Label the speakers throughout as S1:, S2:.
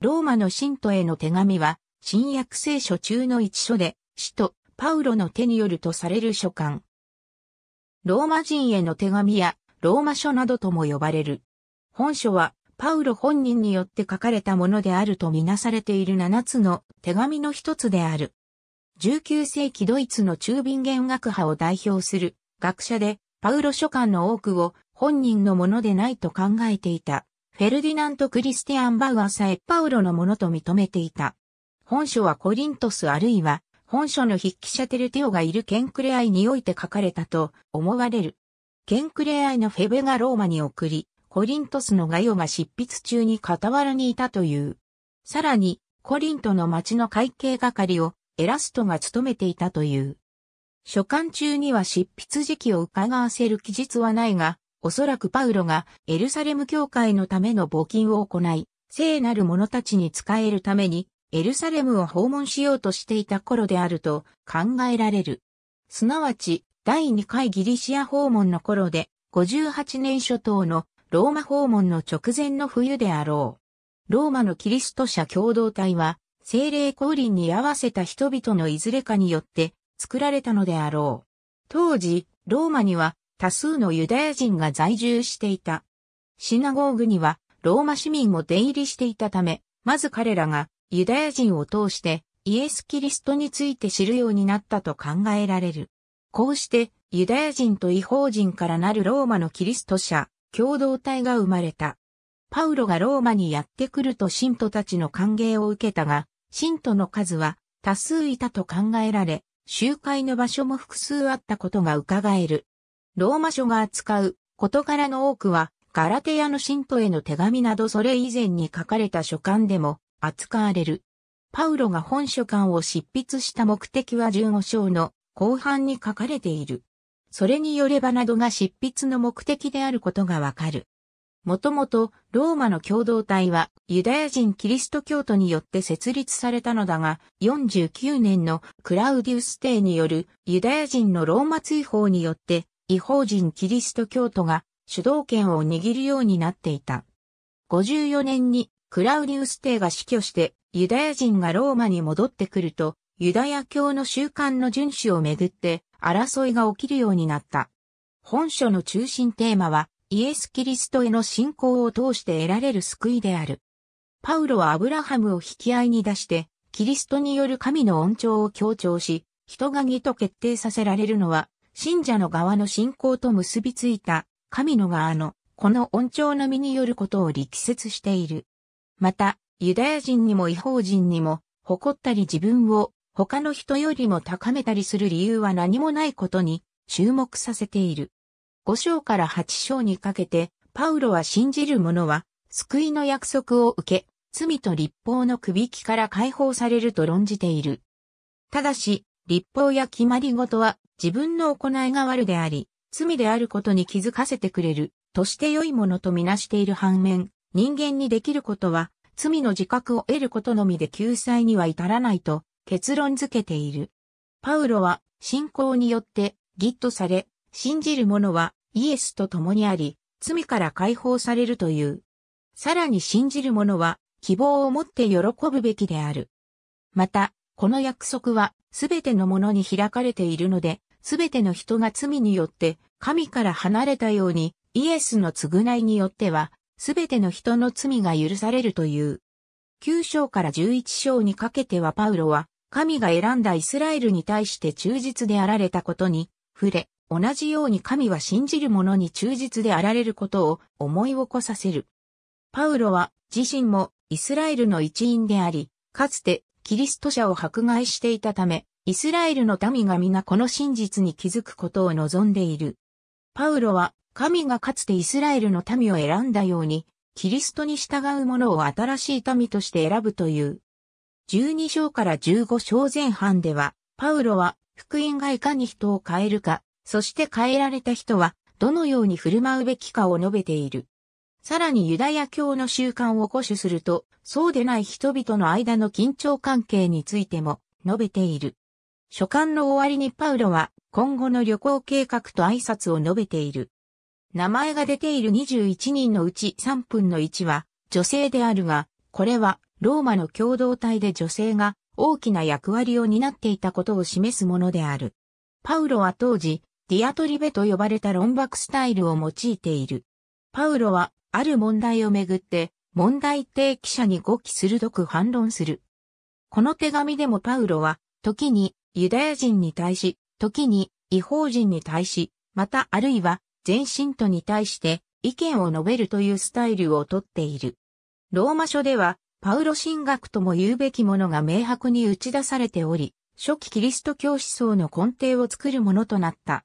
S1: ローマの信徒への手紙は、新約聖書中の一書で、使徒、パウロの手によるとされる書簡。ローマ人への手紙や、ローマ書などとも呼ばれる。本書は、パウロ本人によって書かれたものであるとみなされている7つの手紙の一つである。19世紀ドイツの中瓶弦学派を代表する学者で、パウロ書簡の多くを本人のものでないと考えていた。フェルディナント・クリスティアン・バウア・サエパウロのものと認めていた。本書はコリントスあるいは、本書の筆記者テルテオがいるケンクレアイにおいて書かれたと思われる。ケンクレアイのフェベがローマに送り、コリントスのガヨが執筆中に傍らにいたという。さらに、コリントの町の会計係をエラストが務めていたという。書簡中には執筆時期を伺わせる記述はないが、おそらくパウロがエルサレム教会のための募金を行い、聖なる者たちに仕えるためにエルサレムを訪問しようとしていた頃であると考えられる。すなわち、第2回ギリシア訪問の頃で、58年初頭のローマ訪問の直前の冬であろう。ローマのキリスト者共同体は、精霊降臨に合わせた人々のいずれかによって作られたのであろう。当時、ローマには多数のユダヤ人が在住していた。シナゴーグにはローマ市民も出入りしていたため、まず彼らがユダヤ人を通してイエス・キリストについて知るようになったと考えられる。こうしてユダヤ人と違法人からなるローマのキリスト者、共同体が生まれた。パウロがローマにやってくると信徒たちの歓迎を受けたが、信徒の数は多数いたと考えられ、集会の場所も複数あったことが伺える。ローマ書が扱う事柄の多くは、ガラテヤの信徒への手紙などそれ以前に書かれた書簡でも扱われる。パウロが本書簡を執筆した目的は15章の後半に書かれている。それによればなどが執筆の目的であることがわかる。もともとローマの共同体はユダヤ人キリスト教徒によって設立されたのだが49年のクラウディウス帝によるユダヤ人のローマ追放によって違法人キリスト教徒が主導権を握るようになっていた。54年にクラウリウス帝が死去してユダヤ人がローマに戻ってくると、ユダヤ教の習慣の遵守をめぐって争いが起きるようになった。本書の中心テーマはイエス・キリストへの信仰を通して得られる救いである。パウロはアブラハムを引き合いに出して、キリストによる神の恩寵を強調し、人が義と決定させられるのは信者の側の信仰と結びついた神の側のこの恩寵のみによることを力説している。また、ユダヤ人にも違法人にも、誇ったり自分を他の人よりも高めたりする理由は何もないことに注目させている。五章から八章にかけて、パウロは信じる者は、救いの約束を受け、罪と立法の首引きから解放されると論じている。ただし、立法や決まり事は自分の行いが悪であり、罪であることに気づかせてくれる、として良いものとみなしている反面、人間にできることは、罪の自覚を得ることのみで救済には至らないと結論づけている。パウロは信仰によってギットされ、信じる者はイエスと共にあり、罪から解放されるという。さらに信じる者は希望を持って喜ぶべきである。また、この約束はすべてのものに開かれているので、すべての人が罪によって神から離れたように、イエスの償いによっては、すべての人の罪が許されるという。9章から11章にかけてはパウロは、神が選んだイスラエルに対して忠実であられたことに、触れ、同じように神は信じる者に忠実であられることを思い起こさせる。パウロは自身もイスラエルの一員であり、かつてキリスト者を迫害していたため、イスラエルの民が皆この真実に気づくことを望んでいる。パウロは、神がかつてイスラエルの民を選んだように、キリストに従う者を新しい民として選ぶという。12章から15章前半では、パウロは、福音がいかに人を変えるか、そして変えられた人は、どのように振る舞うべきかを述べている。さらにユダヤ教の習慣を固守すると、そうでない人々の間の緊張関係についても述べている。書簡の終わりにパウロは今後の旅行計画と挨拶を述べている。名前が出ている21人のうち3分の1は女性であるが、これはローマの共同体で女性が大きな役割を担っていたことを示すものである。パウロは当時、ディアトリベと呼ばれた論爆スタイルを用いている。パウロはある問題をめぐって、問題提起者に語気鋭く反論する。この手紙でもパウロは、時にユダヤ人に対し、時に違法人に対し、またあるいは全信徒に対して意見を述べるというスタイルをとっている。ローマ書では、パウロ神学とも言うべきものが明白に打ち出されており、初期キリスト教思想の根底を作るものとなった。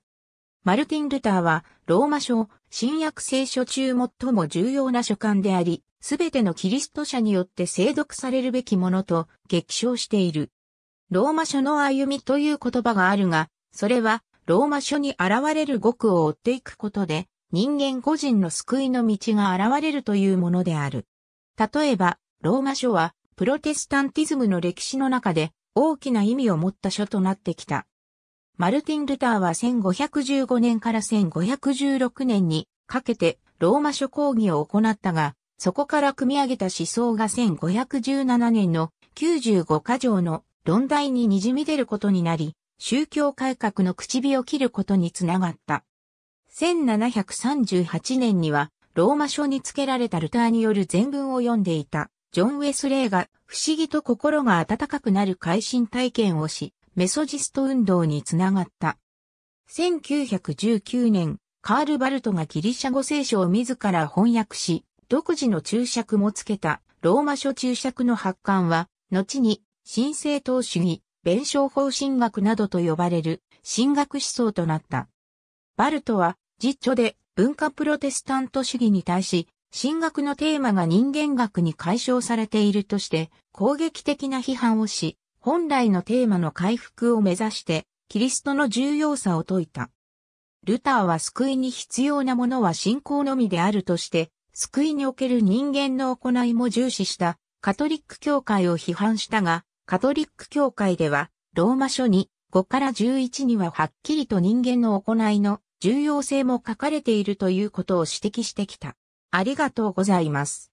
S1: マルティン・ルターは、ローマ書新約聖書中最も重要な書簡であり、すべてのキリスト者によって精読されるべきものと激称している。ローマ書の歩みという言葉があるが、それはローマ書に現れる語句を追っていくことで、人間個人の救いの道が現れるというものである。例えば、ローマ書は、プロテスタンティズムの歴史の中で大きな意味を持った書となってきた。マルティン・ルターは1515年から1516年にかけてローマ諸講義を行ったが、そこから組み上げた思想が1517年の95箇条の論題に滲み出ることになり、宗教改革の口火を切ることにつながった。1738年には、ローマ書につけられたルターによる全文を読んでいた、ジョン・ウェスレイが、不思議と心が温かくなる改心体験をし、メソジスト運動につながった。1919年、カール・バルトがギリシャ語聖書を自ら翻訳し、独自の注釈もつけたローマ書注釈の発刊は、後に新政党主義、弁証法神学などと呼ばれる神学思想となった。バルトは、実著で文化プロテスタント主義に対し、神学のテーマが人間学に解消されているとして、攻撃的な批判をし、本来のテーマの回復を目指して、キリストの重要さを説いた。ルターは救いに必要なものは信仰のみであるとして、救いにおける人間の行いも重視したカトリック教会を批判したが、カトリック教会では、ローマ書に5から11にははっきりと人間の行いの重要性も書かれているということを指摘してきた。ありがとうございます。